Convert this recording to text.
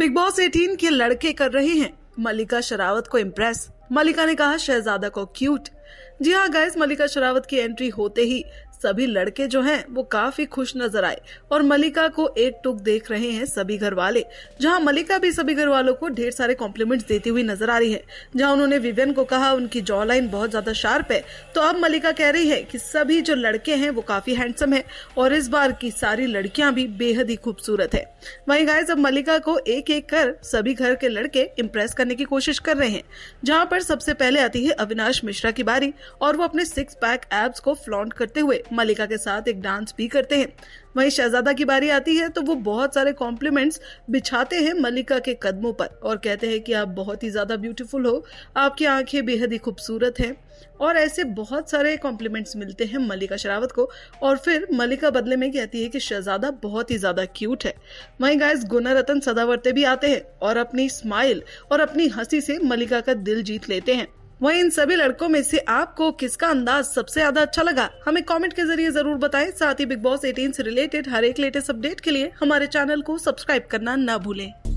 big boss 18 के लड़के कर रहे हैं मलिका शरावत को इम्प्रेस मलिका ने कहा शहजादा को क्यूट जी हाँ गाइस मलिका शरावत की एंट्री होते ही सभी लड़के जो हैं वो काफी खुश नजर आए और मलिका को एक टुक देख रहे हैं सभी घर वाले जहाँ मलिका भी सभी घर वालों को ढेर सारे कॉम्प्लीमेंट्स देती हुई नजर आ रही है जहाँ उन्होंने विवियन को कहा उनकी जॉ लाइन बहुत ज्यादा शार्प है तो अब मलिका कह रही है की सभी जो लड़के हैं वो काफी हैंडसम है और इस बार की सारी लड़कियां भी बेहद ही खूबसूरत है वही गाय अब मलिका को एक एक कर सभी घर के लड़के इम्प्रेस करने की कोशिश कर रहे हैं जहाँ पर सबसे पहले आती है अविनाश मिश्रा की बारी और वो अपने सिक्स पैक एब्स को फ्लॉन्ट करते हुए मलिका के साथ एक डांस भी करते हैं वहीं शहजादा की बारी आती है तो वो बहुत सारे कॉम्प्लीमेंट्स बिछाते हैं मलिका के कदमों पर और कहते हैं कि आप बहुत ही ज़्यादा ब्यूटीफुल हो आपकी आंखें बेहद ही खूबसूरत हैं और ऐसे बहुत सारे कॉम्प्लीमेंट्स मिलते हैं मलिका शरावत को और फिर मलिका बदले में कहती है कि शहजादा बहुत ही ज़्यादा क्यूट है वहीं गायस गुना रतन सदावर्ते भी आते हैं और अपनी स्माइल और अपनी हंसी से मलिका का दिल जीत लेते हैं वहीं इन सभी लड़कों में से आपको किसका अंदाज सबसे ज्यादा अच्छा लगा हमें कमेंट के जरिए जरूर बताएं साथ ही बिग बॉस 18 से रिलेटेड हर एक लेटेस्ट अपडेट के लिए हमारे चैनल को सब्सक्राइब करना न भूलें